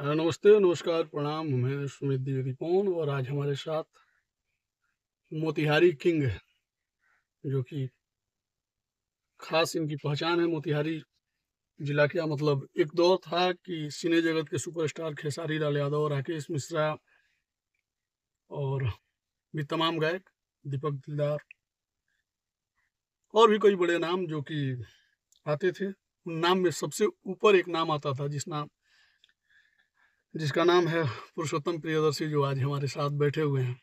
हाँ, नमस्ते नमस्कार प्रणाम मैं सुमित द्विवेदी कौन और आज हमारे साथ मोतिहारी किंग है जो कि खास इनकी पहचान है मोतिहारी जिला क्या मतलब एक दौर था कि सिने जगत के सुपरस्टार खेसारी लाल यादव राकेश मिश्रा और भी तमाम गायक दीपक दिलदार और भी कई बड़े नाम जो कि आते थे उन नाम में सबसे ऊपर एक नाम आता था जिस नाम जिसका नाम है पुरुषोत्तम प्रियदर्शी जो आज हमारे साथ बैठे हुए हैं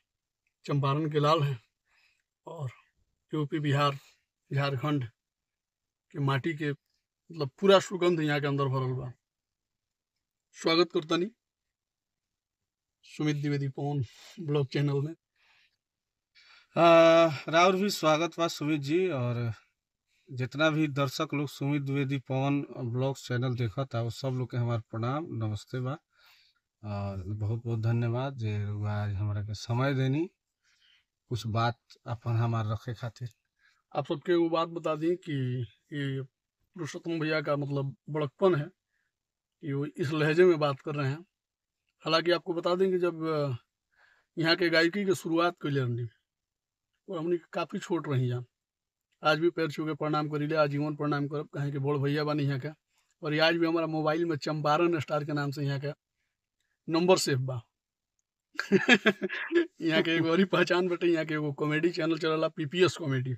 चंपारण के लाल हैं और यूपी बिहार झारखंड के माटी के मतलब पूरा सुगंध यहाँ के अंदर भरल बा स्वागत करतनी सुमित द्विवेदी पवन ब्लॉग चैनल में राहुल भी स्वागत बा सुमित जी और जितना भी दर्शक लोग सुमित द्विवेदी पवन ब्लॉग चैनल देखता वो सब लोग के हमारे प्रणाम नमस्ते बा और बहुत बहुत धन्यवाद जे आज हमारा के समय देनी कुछ बात अपन हमारे रखे खातिर आप सबके वो बात बता दी कि ये पुरुषोत्तम भैया का मतलब बड़कपन है कि वो इस लहजे में बात कर रहे हैं हालांकि आपको बता दें कि जब यहाँ के गायकी की शुरुआत कैले हमने और हमने काफ़ी छोट रही यहाँ आज भी पैर छू के प्रणाम करी ले आजीवन प्रणाम कर कहें कि बड़ भैया बानी यहाँ का और आज भी हमारा मोबाइल में चंपारण स्टार के नाम से यहाँ का नंबर सेफ बा यहाँ के एगो और पहचान बटे यहाँ के एगो कॉमेडी चैनल चलला पीपीएस कॉमेडी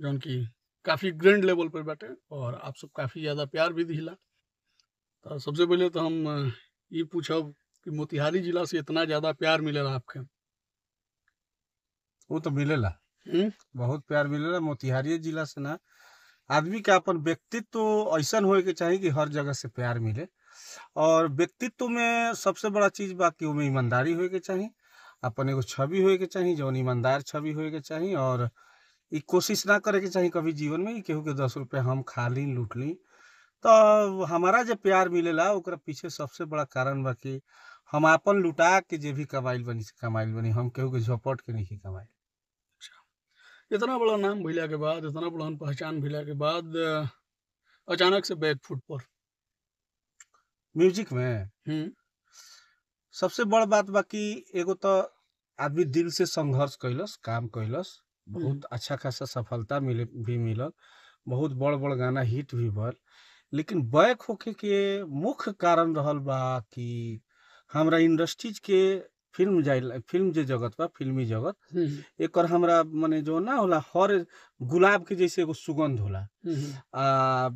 जौन की काफ़ी ग्रैंड लेवल पर बैठे और आप सब काफ़ी ज़्यादा प्यार भी दिला तो सबसे पहले तो हम ये पूछब कि मोतिहारी जिला से इतना ज़्यादा प्यार मिलेला आपके वो तो मिले बहुत प्यार मिलेला मोतिहारी जिला से ना आदमी का अपन व्यक्तित्व ऐसा हो के चाहिए कि हर जगह से प्यार मिले और व्यक्तित्व में सबसे बड़ा चीज़ बाकी ओमे ईमानदारी होके चाहिए अपन एगो छवि हो चाहिए जौन ईमानदार छवि हो चाहिए और ये कोशिश ना करे के चाहिए कभी जीवन में केहू के दस रुपये हम खा ली लूट ली तो हमारा जो प्यार मिलेला ओकरा पीछे सबसे बड़ा कारण बा कि हम आपन लुटा के जे भी कमाइल बनी से कमाइल बनी हम केहू के झपट के नहीं कमाइल इतना बड़ा नाम भूला के बाद इतना बड़ा पहचान भूला के बाद अचानक से बैक फुट पर म्यूजिक में हम्म। सबसे बड़ बात बाकी एगो तो आदमी दिल से संघर्ष कैलस काम कैलस बहुत हम्म। अच्छा खासा सफलता मिले भी मिलल बहुत बड़ बड़ गाना हिट भी बल लेकिन बैक होके के मुख्य कारण रहल बा कि हमारा इंडस्ट्रीज के फिल्म जाए फिल्म जे जगत बा फिल्मी जगत हम्म। एक हमरा माने जो ना होला हर गुलाब के जैसे एगो सुगंध होला हम्म, हम्म। आ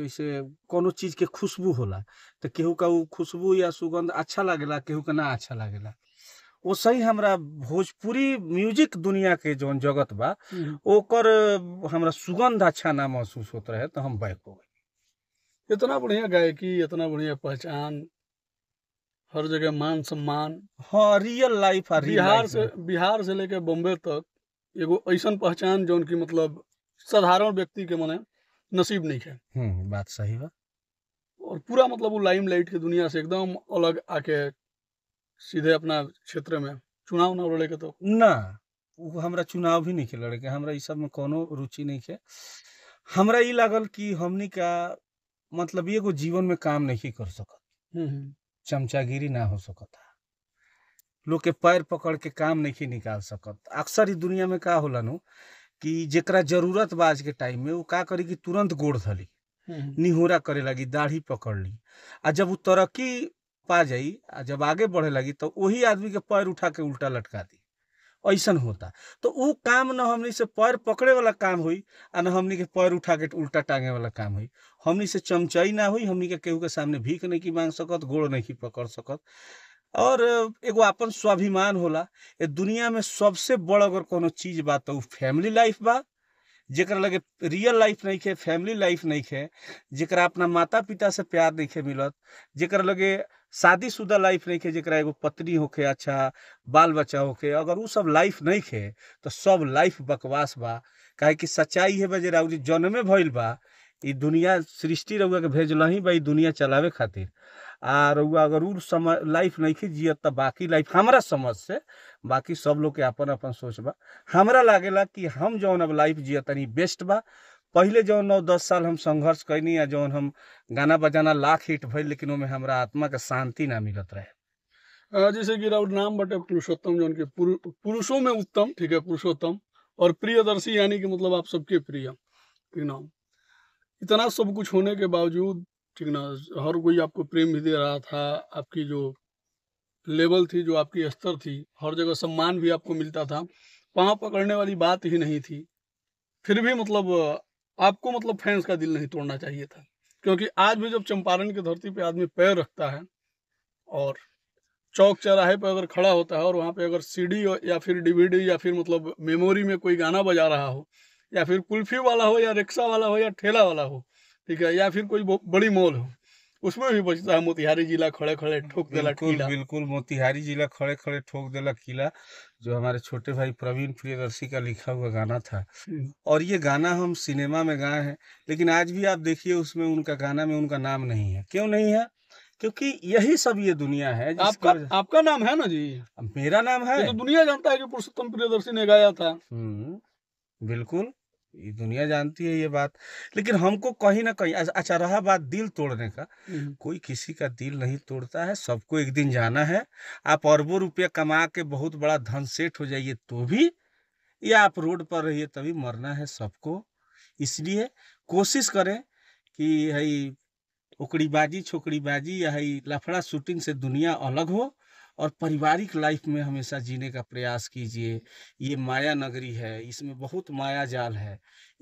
जैसे कोनो चीज के खुशबू होला तो केहू का खुशबू या सुगंध अच्छा लागेला केहू का ना अच्छा लागेला वो सही हमरा भोजपुरी म्यूजिक दुनिया के जो जगत बा ओकर हमरा सुगंध अच्छा ना महसूस होता रहे तो हम बैक हो गए इतना बढ़िया गायकी इतना बढ़िया पहचान हर जगह मान सम्मान हाँ रियल लाइफ है बिहार से बिहार से लेके बॉम्बे तक एगो ऐसा पहचान जो उनकी मतलब साधारण व्यक्ति के मने नसीब नहीं है हम्म, बात सही है और पूरा मतलब वो लाइम लाइट के दुनिया से एकदम अलग आके सीधे अपना क्षेत्र में चुनाव ना लड़े के तो ना वो हमरा चुनाव भी नहीं के लड़े के हमरा सब में कोनो रुचि नहीं है हमरा ये लागल कि हमने का मतलब को जीवन में काम नहीं कर सकत हम्म, हम्म। चमचागिरी ना हो सकता लोग के पैर पकड़ के काम नहीं निकाल सकत अक्सर ही दुनिया में का होलन कि जरा जरूरत बा आज के टाइम में वो का करी कि तुरंत गोड़ धली हम्म, हम्म। निहोरा करे लगी दाढ़ी पकड़ ली आ जब वो तरक्की पा जाई आ जब आगे बढ़े लगी तो वही आदमी के पैर उठा के उल्टा लटका दी ऐसा होता तो ऊ काम न हमनी से पैर पकड़े वाला काम हुई आ न हमनी के पैर उठा के उल्टा टांगे वाला काम हुई हमनी से चमचाई ना हुई हमनी के केहू के सामने भीख नहीं की मांग सकत गोड़ नहीं की पकड़ सकत और एगो अपन स्वाभिमान होला ये दुनिया में सबसे बड़ अगर कोनो चीज बा तो फैमिली लाइफ बा जरा लगे रियल लाइफ नहीं है फैमिली लाइफ नहीं है जरा अपना माता पिता से प्यार नहीं मिलत जरा लगे शादीशुदा लाइफ नहीं खे जरा एगो पत्नी होके अच्छा बाल बच्चा होके अगर वो सब लाइफ नहीं खे तो सब लाइफ बकवास बा काहे कि सच्चाई है बजरा जी जन्मे भइल बा इ दुनिया सृष्टि रउआ के भेजल ही बा दुनिया चलावे खातिर आ रउआ अगर उ समय लाइफ नहीं खे जियत तो बाकी लाइफ हमारा समझ से बाकी सब लोग के अपन अपन सोच बा हमारा लागेला कि हम जौन अब लाइफ जियतनी बेस्ट बा पहले जो नौ दस साल हम संघर्ष कैनी आ जौन हम गाना बजाना लाख हिट भइल लेकिन ओमे हमारा आत्मा के शांति ना मिलत रहे जैसे कि राउर नाम बटे पुरुषोत्तम जो पुरुषों में उत्तम ठीक है पुरुषोत्तम और प्रियदर्शी यानी कि मतलब आप सबके प्रिय ठीक ना इतना सब कुछ होने के बावजूद ठीक ना हर कोई आपको प्रेम भी दे रहा था आपकी जो लेवल थी जो आपकी स्तर थी हर जगह सम्मान भी आपको मिलता था पाँव पकड़ने वाली बात ही नहीं थी फिर भी मतलब आपको मतलब फैंस का दिल नहीं तोड़ना चाहिए था क्योंकि आज भी जब चंपारण की धरती पे आदमी पैर रखता है और चौक चौराहे पर अगर खड़ा होता है और वहाँ पे अगर सीडी या फिर डीवीडी या फिर मतलब मेमोरी में कोई गाना बजा रहा हो या फिर कुल्फी वाला हो या रिक्शा वाला हो या ठेला वाला हो ठीक है या फिर कोई बड़ी मॉल हो उसमें भी बचता है मोतिहारी जिला खड़े खड़े ठोक दिला किला बिल्कुल मोतिहारी जिला खड़े खड़े ठोक दिला किला जो हमारे छोटे भाई प्रवीण प्रियदर्शी का लिखा हुआ गाना था हम्म। और ये गाना हम सिनेमा में गाए हैं लेकिन आज भी आप देखिए उसमें उनका गाना में उनका नाम नहीं है क्यों नहीं है क्योंकि यही सब ये दुनिया है आपका आपका नाम है ना जी मेरा नाम है तो दुनिया जानता है कि पुरुषोत्तम प्रियदर्शी ने गाया था हम्म, बिल्कुल ये दुनिया जानती है ये बात लेकिन हमको कहीं ना कहीं अच्छा, अच्छा रहा बात दिल तोड़ने का हम्म। कोई किसी का दिल नहीं तोड़ता है सबको एक दिन जाना है आप अरबों रुपये कमा के बहुत बड़ा धन सेठ हो जाइए तो भी या आप रोड पर रहिए तभी मरना है सबको इसलिए कोशिश करें कि हई ओकड़ीबाजी छोकड़ीबाजी या हई लफड़ा शूटिंग से दुनिया अलग हो और पारिवारिक लाइफ में हमेशा जीने का प्रयास कीजिए ये माया नगरी है इसमें बहुत माया जाल है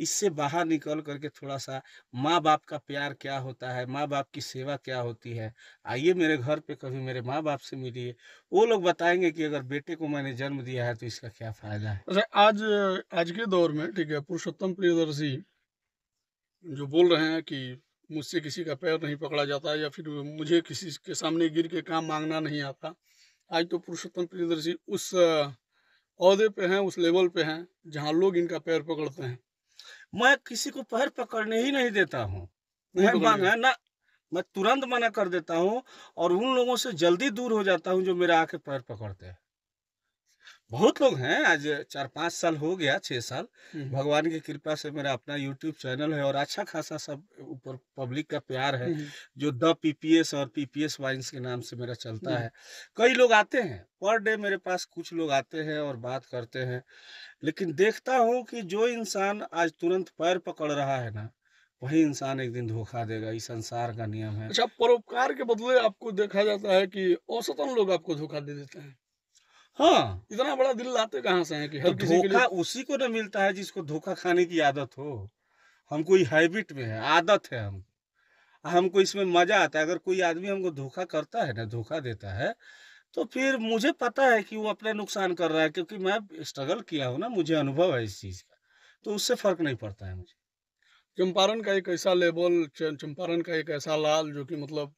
इससे बाहर निकल करके थोड़ा सा माँ बाप का प्यार क्या होता है माँ बाप की सेवा क्या होती है आइए मेरे घर पे कभी मेरे माँ बाप से मिलिए वो लोग बताएंगे कि अगर बेटे को मैंने जन्म दिया है तो इसका क्या फायदा है अच्छा आज आज के दौर में ठीक है पुरुषोत्तम प्रियदर्शी जो बोल रहे हैं कि मुझसे किसी का पैर नहीं पकड़ा जाता या फिर मुझे किसी के सामने गिर के काम मांगना नहीं आता आज तो पुरुषोत्तम प्रियदर्शी उस अहदे पे हैं उस लेवल पे हैं जहाँ लोग इनका पैर पकड़ते हैं मैं किसी को पैर पकड़ने ही नहीं देता हूँ मैं ना मैं तुरंत मना कर देता हूँ और उन लोगों से जल्दी दूर हो जाता हूँ जो मेरा आके पैर पकड़ते हैं बहुत लोग हैं आज चार पाँच साल हो गया छः साल भगवान की कृपा से मेरा अपना यूट्यूब चैनल है और अच्छा खासा सब ऊपर पब्लिक का प्यार है जो द पीपीएस और पीपीएस वाइन्स के नाम से मेरा चलता है कई लोग आते हैं पर डे मेरे पास कुछ लोग आते हैं और बात करते हैं लेकिन देखता हूँ कि जो इंसान आज तुरंत पैर पकड़ रहा है ना वही इंसान एक दिन धोखा देगा ये संसार का नियम है अच्छा परोपकार के बदले आपको देखा जाता है कि औसतन लोग आपको धोखा दे देते हैं हाँ इतना बड़ा दिल लाते कहाँ से है कि हर तो किसी धोखा उसी को ना मिलता है जिसको धोखा खाने की आदत हो हमको ये हैबिट में है आदत है हम हमको इसमें मजा आता है अगर कोई आदमी हमको धोखा करता है ना धोखा देता है तो फिर मुझे पता है कि वो अपने नुकसान कर रहा है क्योंकि मैं स्ट्रगल किया हूँ ना मुझे अनुभव है इस चीज़ का तो उससे फर्क नहीं पड़ता है मुझे चंपारण का एक ऐसा लेबल चंपारण का एक ऐसा लाल जो कि मतलब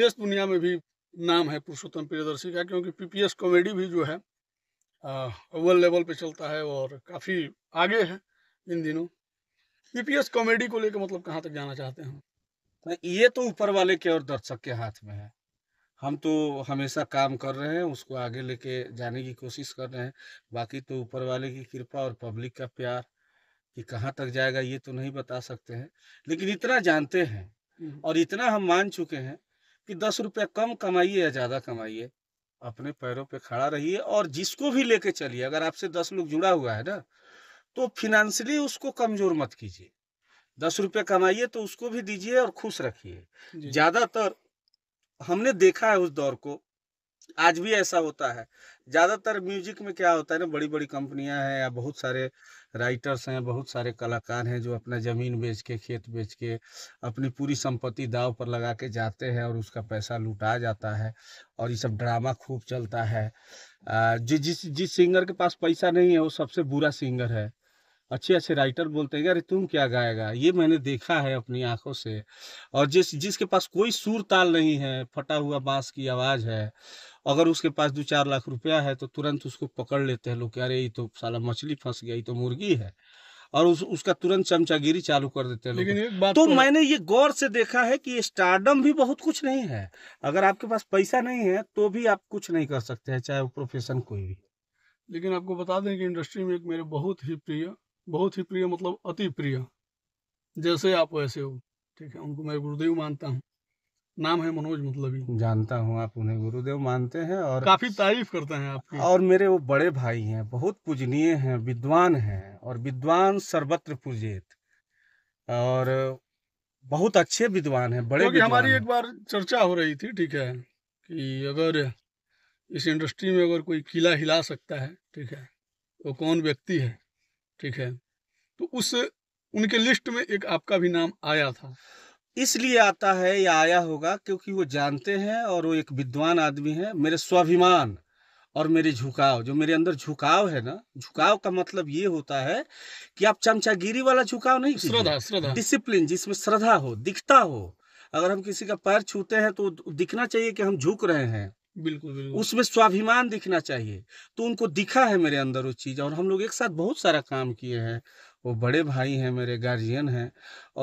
देश दुनिया में भी नाम है पुरुषोत्तम प्रियदर्शी का क्योंकि पीपीएस कॉमेडी भी जो है अव्वल लेवल पे चलता है और काफ़ी आगे है इन दिनों पीपीएस कॉमेडी को लेकर मतलब कहाँ तक जाना चाहते हैं ये तो ऊपर वाले के और दर्शक के हाथ में है हम तो हमेशा काम कर रहे हैं उसको आगे लेके जाने की कोशिश कर रहे हैं बाकी तो ऊपर वाले की कृपा और पब्लिक का प्यार कि कहाँ तक जाएगा ये तो नहीं बता सकते हैं लेकिन इतना जानते हैं हम्म। और इतना हम मान चुके हैं कि दस रुपया कम कमाइए या ज़्यादा कमाइए अपने पैरों पे खड़ा रहिए और जिसको भी लेके चलिए अगर आपसे दस लोग जुड़ा हुआ है ना तो फिनेंशियली उसको कमज़ोर मत कीजिए दस रुपये कमाइए तो उसको भी दीजिए और खुश रखिए ज़्यादातर हमने देखा है उस दौर को आज भी ऐसा होता है ज़्यादातर म्यूजिक में क्या होता है ना बड़ी बड़ी कंपनियां हैं या बहुत सारे राइटर्स हैं बहुत सारे कलाकार हैं जो अपना ज़मीन बेच के खेत बेच के अपनी पूरी संपत्ति दाव पर लगा के जाते हैं और उसका पैसा लुटा जाता है और ये सब ड्रामा खूब चलता है जिस जिस जिस सिंगर के पास पैसा नहीं है वो सबसे बुरा सिंगर है अच्छे अच्छे राइटर बोलते हैं अरे तुम क्या गाएगा ये मैंने देखा है अपनी आंखों से और जिस जिसके पास कोई सुर ताल नहीं है फटा हुआ बांस की आवाज़ है अगर उसके पास दो चार लाख रुपया है तो तुरंत उसको पकड़ लेते हैं लोग अरे ये तो साला मछली फंस गया ये तो मुर्गी है और उस, उसका तुरंत चमचागिरी चालू कर देते हैं लेकिन एक बात तो, तो मैंने ये गौर से देखा है कि स्टार्डम भी बहुत कुछ नहीं है अगर आपके पास पैसा नहीं है तो भी आप कुछ नहीं कर सकते हैं चाहे वो प्रोफेशन कोई भी लेकिन आपको बता दें कि इंडस्ट्री में एक मेरे बहुत ही प्रिय बहुत ही प्रिय मतलब अति प्रिय जैसे आप वैसे हो ठीक है उनको मैं गुरुदेव मानता हूँ नाम है मनोज मतलब जानता हूँ आप उन्हें गुरुदेव मानते हैं और काफी तारीफ करते हैं आपकी और मेरे वो बड़े भाई हैं बहुत पूजनीय हैं विद्वान हैं और विद्वान सर्वत्र पूजित और बहुत अच्छे विद्वान हैं बड़े क्योंकि तो हमारी एक बार चर्चा हो रही थी ठीक है कि अगर इस इंडस्ट्री में अगर कोई किला हिला सकता है ठीक है वो तो कौन व्यक्ति है ठीक है तो उस उनके लिस्ट में एक आपका भी नाम आया था इसलिए आता है या आया होगा क्योंकि वो जानते हैं और वो एक विद्वान आदमी है मेरे स्वाभिमान और मेरे झुकाव जो मेरे अंदर झुकाव है ना झुकाव का मतलब ये होता है कि आप चमचागिरी वाला झुकाव नहीं श्रद्धा श्रद्धा डिसिप्लिन जिसमें श्रद्धा हो दिखता हो अगर हम किसी का पैर छूते हैं तो दिखना चाहिए कि हम झुक रहे हैं बिल्कुल बिल्कुल उसमें स्वाभिमान दिखना चाहिए तो उनको दिखा है मेरे अंदर वो चीज और हम लोग एक साथ बहुत सारा काम किए हैं वो बड़े भाई हैं मेरे गार्जियन हैं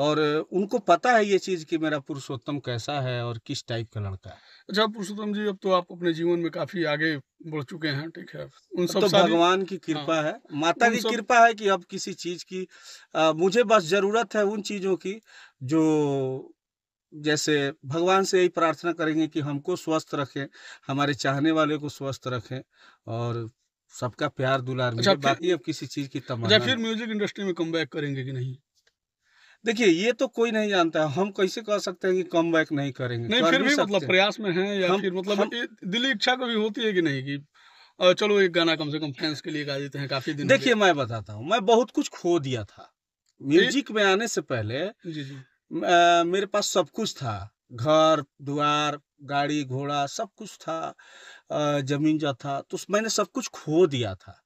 और उनको पता है ये चीज़ कि मेरा पुरुषोत्तम कैसा है और किस टाइप का लड़का है अच्छा पुरुषोत्तम जी अब तो आप अपने जीवन में काफ़ी आगे बढ़ चुके हैं ठीक है उन सब तो भगवान की कृपा हाँ। है माता की सब... कृपा है कि अब किसी चीज़ की आ, मुझे बस ज़रूरत है उन चीज़ों की जो जैसे भगवान से यही प्रार्थना करेंगे कि हमको स्वस्थ रखें हमारे चाहने वाले को स्वस्थ रखें और सबका प्यार दुलार अच्छा, मिले बाकी अब किसी चीज की तमन्ना अच्छा, फिर म्यूजिक इंडस्ट्री में कम करेंगे कि नहीं देखिए ये तो कोई नहीं जानता है हम कैसे कह सकते हैं कि कम नहीं करेंगे नहीं फिर भी मतलब प्रयास में है या फिर मतलब हम, दिली इच्छा कभी होती है कि नहीं की चलो एक गाना कम से कम फैंस के लिए गा देते हैं काफी दिन देखिए मैं बताता हूँ मैं बहुत कुछ खो दिया था म्यूजिक में आने से पहले जी जी मेरे पास सब कुछ था घर द्वार गाड़ी घोड़ा सब कुछ था जमीन जो था तो मैंने सब कुछ खो दिया था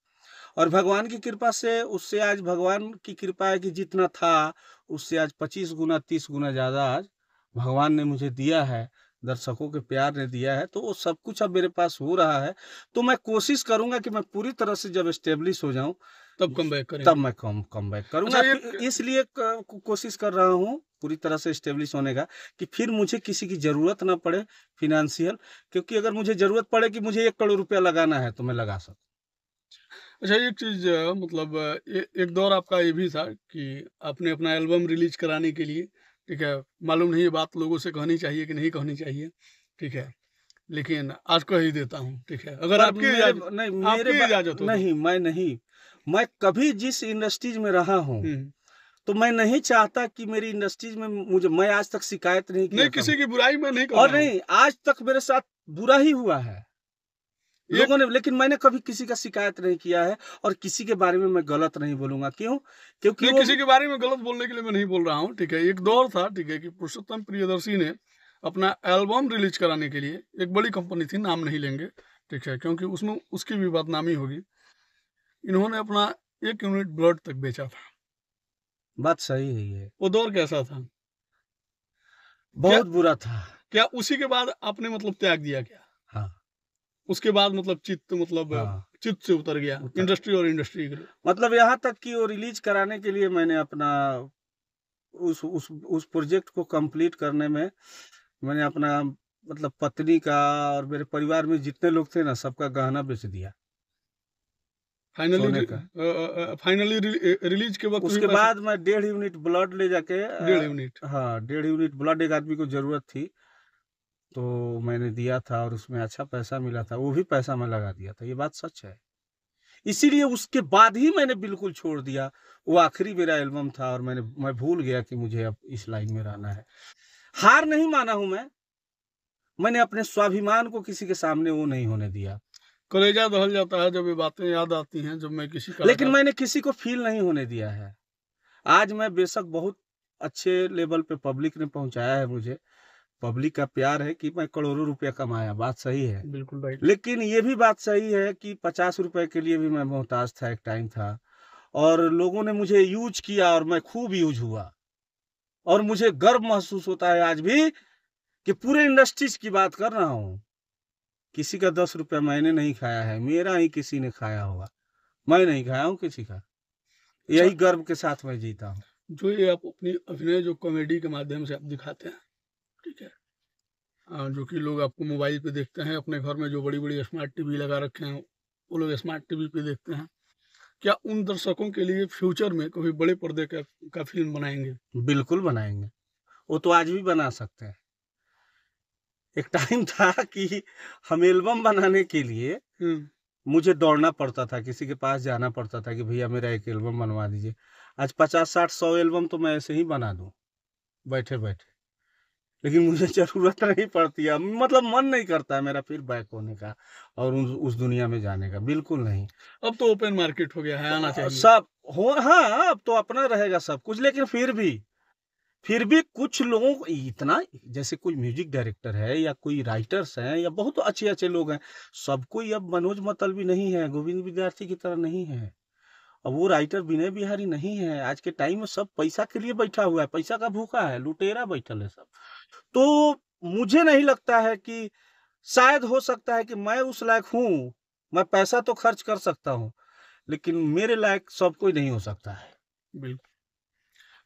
और भगवान की कृपा से उससे आज भगवान की कृपा है कि जितना था उससे आज पच्चीस गुना तीस गुना ज़्यादा आज भगवान ने मुझे दिया है दर्शकों के प्यार ने दिया है तो वो सब कुछ अब मेरे पास हो रहा है तो मैं कोशिश करूंगा कि मैं पूरी तरह से जब स्टेब्लिश हो जाऊं तब कम बैक तब मैं कम कम बैक करूंगा अच्छा इसलिए कोशिश कर रहा हूँ पूरी तरह से इस्टेब्लिश होने का कि फिर मुझे किसी की ज़रूरत ना पड़े फिनेंशियल क्योंकि अगर मुझे ज़रूरत पड़े कि मुझे एक करोड़ रुपया लगाना है तो मैं लगा सकूँ अच्छा एक चीज़ मतलब ए, एक दौर आपका ये भी था कि आपने अपना एल्बम रिलीज कराने के लिए ठीक है मालूम नहीं ये बात लोगों से कहनी चाहिए कि नहीं कहनी चाहिए ठीक है लेकिन आज कह ही देता हूँ ठीक है अगर आपकी नहीं मेरे आपकी नहीं मैं नहीं मैं कभी जिस इंडस्ट्रीज में रहा हूँ हम्म। तो मैं नहीं चाहता कि मेरी इंडस्ट्रीज में मुझे मैं आज तक शिकायत नहीं नहीं किसी की बुराई में नहीं और नहीं आज तक मेरे साथ बुरा ही हुआ है लोगों ने लेकिन मैंने कभी किसी का शिकायत नहीं किया है और किसी के बारे में मैं गलत नहीं बोलूंगा क्यों क्योंकि वो... किसी के बारे में गलत बोलने के लिए मैं नहीं बोल रहा हूँ ठीक है एक दौर था ठीक है कि पुरुषोत्तम प्रियदर्शी ने अपना एल्बम रिलीज कराने के लिए एक बड़ी कंपनी थी नाम नहीं लेंगे ठीक है क्योंकि उसमें उसकी भी बदनामी होगी इन्होंने अपना एक यूनिट ब्लड तक बेचा था बात सही है ये वो दौर कैसा था बहुत बुरा था क्या उसी के बाद आपने मतलब त्याग दिया क्या हाँ उसके बाद मतलब चित्त मतलब हाँ। चित्त से उतर गया उतर। इंडस्ट्री और इंडस्ट्री मतलब यहाँ तक कि वो रिलीज कराने के लिए मैंने अपना उस उस उस प्रोजेक्ट को कंप्लीट करने में मैंने अपना मतलब पत्नी का और मेरे परिवार में जितने लोग थे ना सबका गहना बेच दिया फाइनली फाइनली रिलीज के वक्त उसके बाद मैं डेढ़ यूनिट ब्लड ले जाके डेढ़ यूनिट हाँ डेढ़ यूनिट ब्लड एक आदमी को जरूरत थी तो मैंने दिया था और उसमें अच्छा पैसा मिला था वो भी पैसा मैं लगा दिया था ये बात सच है इसीलिए उसके बाद ही मैंने बिल्कुल छोड़ दिया वो आखिरी मेरा एल्बम था और मैंने मैं भूल गया कि मुझे अब इस लाइन में रहना है हार नहीं माना हूं मैं मैंने अपने स्वाभिमान को किसी के सामने वो नहीं होने दिया कलेजा दहल जाता है जब ये बातें याद आती हैं जब मैं किसी का लेकिन मैंने किसी को फील नहीं होने दिया है आज मैं बेशक बहुत अच्छे लेवल पे पब्लिक ने पहुंचाया है मुझे पब्लिक का प्यार है कि मैं करोड़ों रुपया कमाया बात सही है बिल्कुल भाई लेकिन ये भी बात सही है कि पचास रुपए के लिए भी मैं मोहताज था एक टाइम था और लोगों ने मुझे यूज किया और मैं खूब यूज हुआ और मुझे गर्व महसूस होता है आज भी कि पूरे इंडस्ट्रीज की बात कर रहा हूँ किसी का दस रुपया मैंने नहीं खाया है मेरा ही किसी ने खाया होगा मैं नहीं खाया हूँ किसी का यही अच्छा। गर्व के साथ मैं जीता हूँ जो ये आप अपनी अभिनय जो कॉमेडी के माध्यम से आप दिखाते हैं ठीक है आ, जो कि लोग आपको मोबाइल पे देखते हैं अपने घर में जो बड़ी बड़ी स्मार्ट टीवी लगा रखे हैं वो लोग स्मार्ट टीवी पे देखते हैं क्या उन दर्शकों के लिए फ्यूचर में कभी बड़े पर्दे का, का फिल्म बनाएंगे बिल्कुल बनाएंगे वो तो आज भी बना सकते हैं एक टाइम था कि हम एल्बम बनाने के लिए हम्म। मुझे दौड़ना पड़ता था किसी के पास जाना पड़ता था कि भैया मेरा एक एल्बम बनवा दीजिए आज पचास साठ सौ एल्बम तो मैं ऐसे ही बना दू बैठे बैठे लेकिन मुझे ज़रूरत नहीं पड़ती है मतलब मन नहीं करता है मेरा फिर बैक होने का और उस दुनिया में जाने का बिल्कुल नहीं अब तो ओपन मार्केट हो गया है आना चाहिए सब हो हाँ अब तो अपना रहेगा सब कुछ लेकिन फिर भी फिर भी कुछ लोगों इतना जैसे कोई म्यूजिक डायरेक्टर है या कोई राइटर्स हैं या बहुत अच्छे अच्छे लोग हैं सबको अब मनोज भी नहीं है गोविंद विद्यार्थी की तरह नहीं है अब वो राइटर विनय बिहारी नहीं है आज के टाइम में सब पैसा के लिए बैठा हुआ है पैसा का भूखा है लुटेरा बैठल है सब तो मुझे नहीं लगता है कि शायद हो सकता है कि मैं उस लायक हूँ मैं पैसा तो खर्च कर सकता हूँ लेकिन मेरे लायक सब कोई नहीं हो सकता है बिल्कुल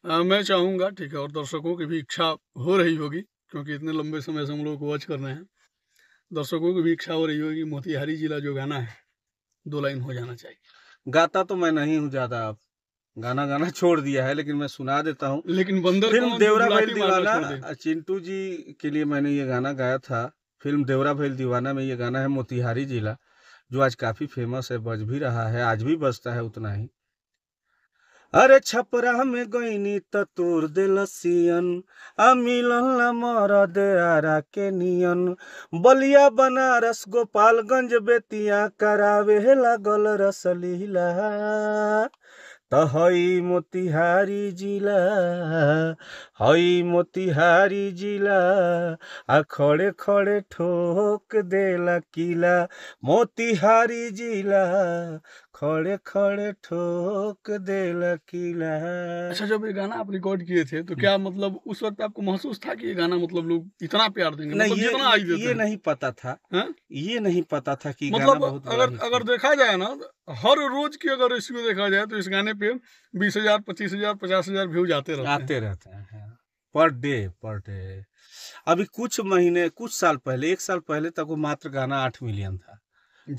मैं चाहूँगा ठीक है और दर्शकों की भी इच्छा हो रही होगी क्योंकि इतने लंबे समय से हम लोग वॉच कर रहे हैं दर्शकों की भी इच्छा हो रही होगी मोतिहारी जिला जो गाना है दो लाइन हो जाना चाहिए गाता तो मैं नहीं हूँ ज़्यादा आप गाना गाना छोड़ दिया है लेकिन मैं सुना देता हूँ लेकिन बंदर फिल्म देवरा भैल दीवाना चिंटू जी के लिए मैंने ये गाना गाया था फिल्म देवरा भैल दीवाना में ये गाना है मोतिहारी जिला जो आज काफ़ी फेमस है बज भी रहा है आज भी बजता है उतना ही আরে ছাপরা আমি গইনি তা তোর দেলসিয়ন আমি লল্লা মর দে আরা কে নিয়ন বলিয়া বনারস গোপালগঞ্জ বেতিয়া কারাবে লাগল রসলীলা তহই মতিহারি জিলা হই মতিহারি জিলা আ খড়ে খড়ে ঠোক দেলা কিলা মতিহারি জিলা खड़े खड़े ठोक दे अच्छा जब ये गाना आप रिकॉर्ड किए थे तो क्या मतलब उस वक्त आपको महसूस था कि ये गाना मतलब लोग इतना प्यार देंगे नहीं, मतलब ये, इतना आई देते ये नहीं पता था है? हाँ? ये नहीं पता था कि मतलब गाना बहुत अगर अगर देखा जाए ना हर रोज की अगर रेस्यू देखा जाए तो इस गाने पे बीस हजार पच्चीस हजार पचास हजार व्यूज आते रहते आते रहते हैं पर डे पर डे अभी कुछ महीने कुछ साल पहले एक साल पहले तक वो मात्र गाना आठ मिलियन था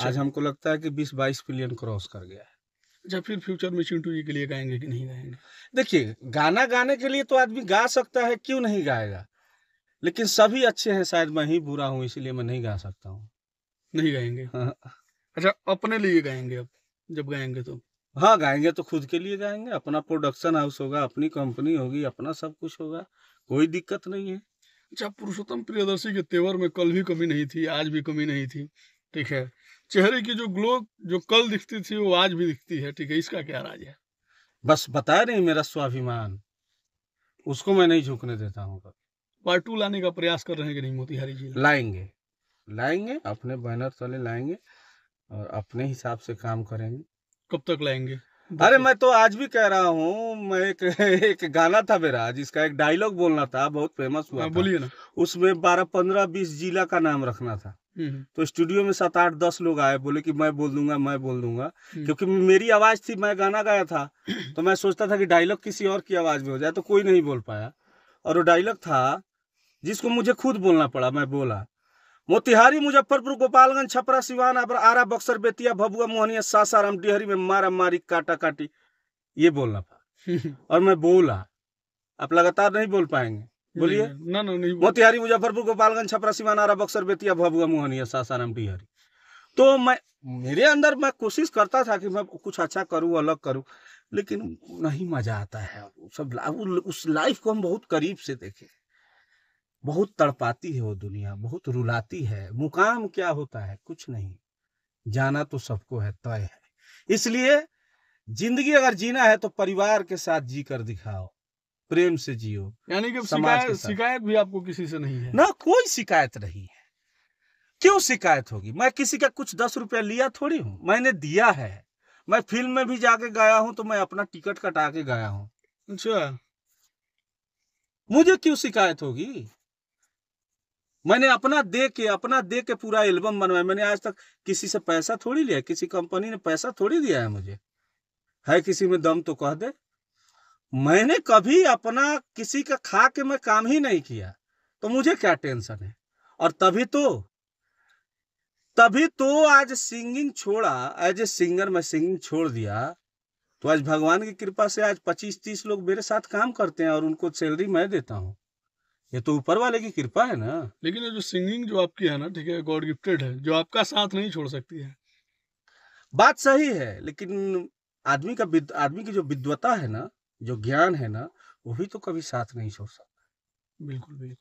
आज हमको लगता है कि बीस बाईस बिलियन क्रॉस कर गया है जब अच्छा, फिर फ्यूचर में चिंटू जी के लिए गाएंगे कि नहीं गाएंगे देखिए गाना गाने के लिए तो आदमी गा सकता है क्यों नहीं गाएगा लेकिन सभी अच्छे हैं शायद मैं ही बुरा हूँ इसलिए मैं नहीं गा सकता हूँ नहीं गाएंगे हाँ, हाँ। अच्छा अपने लिए गाएंगे अब जब गाएंगे तो हाँ गाएंगे तो खुद के लिए गाएंगे अपना प्रोडक्शन हाउस होगा अपनी कंपनी होगी अपना सब कुछ होगा कोई दिक्कत नहीं है अच्छा पुरुषोत्तम प्रियदर्शी के तेवर में कल भी कमी नहीं थी आज भी कमी नहीं थी ठीक है चेहरे की जो ग्लो जो कल दिखती थी वो आज भी दिखती है ठीक है इसका क्या राज है बस बता रहे मेरा स्वाभिमान उसको मैं नहीं झुकने देता हूँ पार्ट टू लाने का प्रयास कर रहे हैं कि नहीं मोतिहारी जी लाएंगे लाएंगे अपने बैनर तले लाएंगे और अपने हिसाब से काम करेंगे कब तक लाएंगे अरे मैं तो आज भी कह रहा हूँ मैं एक एक गाना था मेरा जिसका एक डायलॉग बोलना था बहुत फेमस हुआ हाँ, बोलिए ना उसमें बारह पंद्रह बीस जिला का नाम रखना था हम्म। तो स्टूडियो में सात आठ दस लोग आए बोले कि मैं बोल दूंगा मैं बोल दूंगा हम्म। क्योंकि मेरी आवाज थी मैं गाना गाया था तो मैं सोचता था कि डायलॉग किसी और की आवाज में हो जाए तो कोई नहीं बोल पाया और वो डायलॉग था जिसको मुझे खुद बोलना पड़ा मैं बोला मोतिहारी मुजफ्फरपुर गोपालगंज छपरा सिवान आरा बक्सर बेतिया भभुआ मोहनिया सासाराम डिहरी में मारा मारी काटा काटी ये बोलना पड़ा और मैं बोला आप लगातार नहीं बोल पाएंगे बोलिए ना ना नहीं मोतिहारी मुजफ्फरपुर गोपालगंज छपरा सीमा बक्सर बेतिया भभुआ मोहनिया सासाराम टिहरी तो मैं मेरे अंदर मैं कोशिश करता था कि मैं कुछ अच्छा करूँ अलग करूँ लेकिन नहीं मजा आता है सब उस लाइफ को हम बहुत करीब से देखे बहुत तड़पाती है वो दुनिया बहुत रुलाती है मुकाम क्या होता है कुछ नहीं जाना तो सबको है तय है इसलिए जिंदगी अगर जीना है तो परिवार के साथ जी कर दिखाओ प्रेम से जियो यानी कि शिकायत शिकायत भी आपको किसी से नहीं है ना कोई शिकायत नहीं है क्यों शिकायत होगी मैं किसी का कुछ दस रुपया लिया थोड़ी हूँ मैंने दिया है मैं फिल्म में भी जाके गया हूँ तो मैं अपना टिकट कटा के गया हूँ अच्छा मुझे क्यों शिकायत होगी मैंने अपना दे के अपना दे के पूरा एल्बम बनवाया मैंने आज तक किसी से पैसा थोड़ी लिया किसी कंपनी ने पैसा थोड़ी दिया है मुझे है किसी में दम तो कह दे मैंने कभी अपना किसी का खा के मैं काम ही नहीं किया तो मुझे क्या टेंशन है और तभी तो तभी तो आज सिंगिंग छोड़ा एज ए सिंगर मैं सिंगिंग छोड़ दिया तो आज भगवान की कृपा से आज पच्चीस तीस लोग मेरे साथ काम करते हैं और उनको सैलरी मैं देता हूँ ये तो ऊपर वाले की कृपा है ना लेकिन जो सिंगिंग जो आपकी है ना ठीक है गॉड गिफ्टेड है जो आपका साथ नहीं छोड़ सकती है बात सही है लेकिन आदमी का आदमी की जो विद्वता है ना जो ज्ञान है ना वो भी तो कभी साथ नहीं छोड़ सकता बिल्कुल बिल्कुल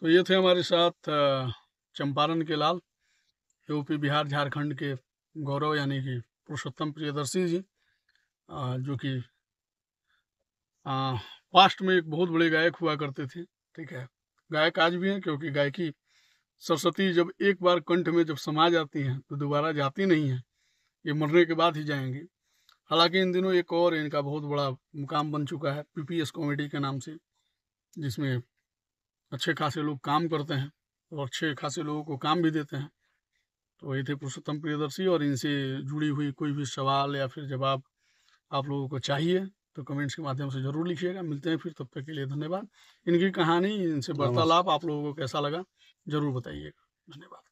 तो ये थे हमारे साथ चंपारण के लाल यूपी बिहार झारखंड के गौरव यानी कि पुरुषोत्तम प्रियदर्शी जी जो कि पास्ट में एक बहुत बड़े गायक हुआ करते थे ठीक है गायक आज भी हैं क्योंकि गायकी सरस्वती जब एक बार कंठ में जब समा जाती हैं तो दोबारा जाती नहीं है ये मरने के बाद ही जाएंगी हालांकि इन दिनों एक और इनका बहुत बड़ा मुकाम बन चुका है पीपीएस कॉमेडी के नाम से जिसमें अच्छे खासे लोग काम करते हैं और अच्छे खासे लोगों को काम भी देते हैं तो ये थे पुरुषोत्तम प्रियदर्शी और इनसे जुड़ी हुई कोई भी सवाल या फिर जवाब आप लोगों को चाहिए तो कमेंट्स के माध्यम से जरूर लिखिएगा मिलते हैं फिर तब तक के लिए धन्यवाद इनकी कहानी इनसे वार्तालाप आप लोगों को कैसा लगा जरूर बताइएगा धन्यवाद